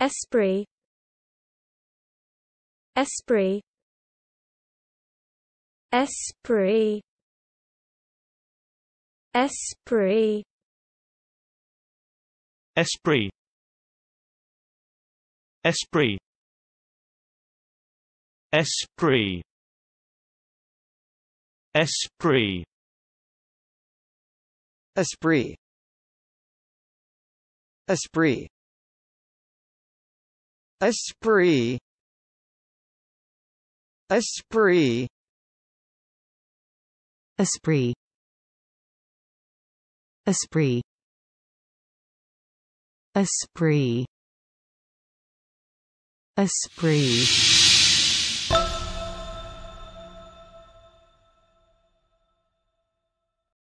Esprit Esprit Esprit Esprit Esprit Esprit Esprit Esprit Esprit Esprit Esprit Esprit Esprit Esprit Esprit Esprit